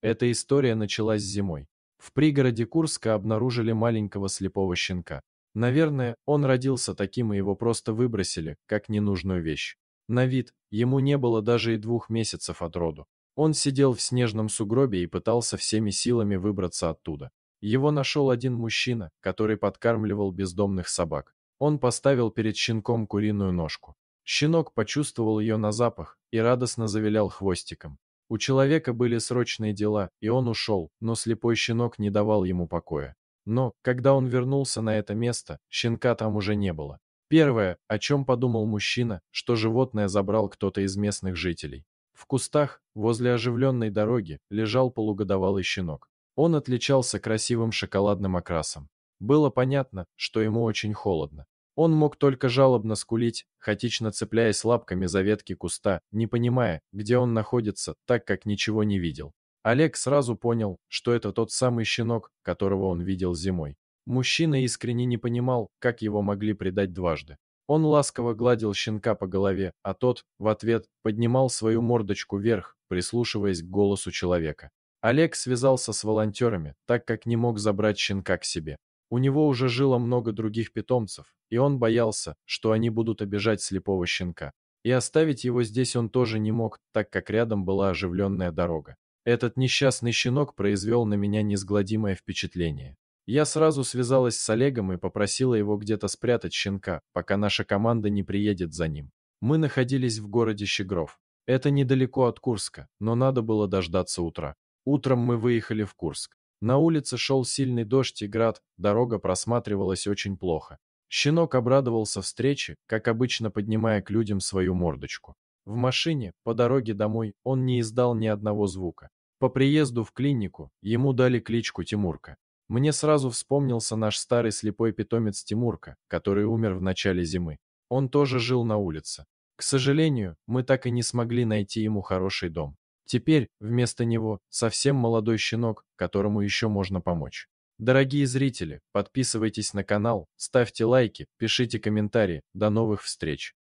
Эта история началась зимой. В пригороде Курска обнаружили маленького слепого щенка. Наверное, он родился таким, и его просто выбросили, как ненужную вещь. На вид ему не было даже и двух месяцев от роду. Он сидел в снежном сугробе и пытался всеми силами выбраться оттуда. Его нашел один мужчина, который подкармливал бездомных собак. Он поставил перед щенком куриную ножку. Щенок почувствовал ее на запах и радостно завилял хвостиком. У человека были срочные дела, и он ушел, но слепой щенок не давал ему покоя. Но, когда он вернулся на это место, щенка там уже не было. Первое, о чем подумал мужчина, что животное забрал кто-то из местных жителей. В кустах, возле оживленной дороги, лежал полугодовалый щенок. Он отличался красивым шоколадным окрасом. Было понятно, что ему очень холодно. Он мог только жалобно скулить, хаотично цепляясь лапками за ветки куста, не понимая, где он находится, так как ничего не видел. Олег сразу понял, что это тот самый щенок, которого он видел зимой. Мужчина искренне не понимал, как его могли предать дважды. Он ласково гладил щенка по голове, а тот, в ответ, поднимал свою мордочку вверх, прислушиваясь к голосу человека. Олег связался с волонтерами, так как не мог забрать щенка к себе. У него уже жило много других питомцев, и он боялся, что они будут обижать слепого щенка. И оставить его здесь он тоже не мог, так как рядом была оживленная дорога. Этот несчастный щенок произвел на меня неизгладимое впечатление. Я сразу связалась с Олегом и попросила его где-то спрятать щенка, пока наша команда не приедет за ним. Мы находились в городе Щегров. Это недалеко от Курска, но надо было дождаться утра. Утром мы выехали в Курск. На улице шел сильный дождь и град, дорога просматривалась очень плохо. Щенок обрадовался встрече, как обычно поднимая к людям свою мордочку. В машине, по дороге домой, он не издал ни одного звука. По приезду в клинику ему дали кличку Тимурка. Мне сразу вспомнился наш старый слепой питомец Тимурка, который умер в начале зимы. Он тоже жил на улице. К сожалению, мы так и не смогли найти ему хороший дом. Теперь вместо него совсем молодой щенок, которому еще можно помочь. Дорогие зрители, подписывайтесь на канал, ставьте лайки, пишите комментарии. До новых встреч!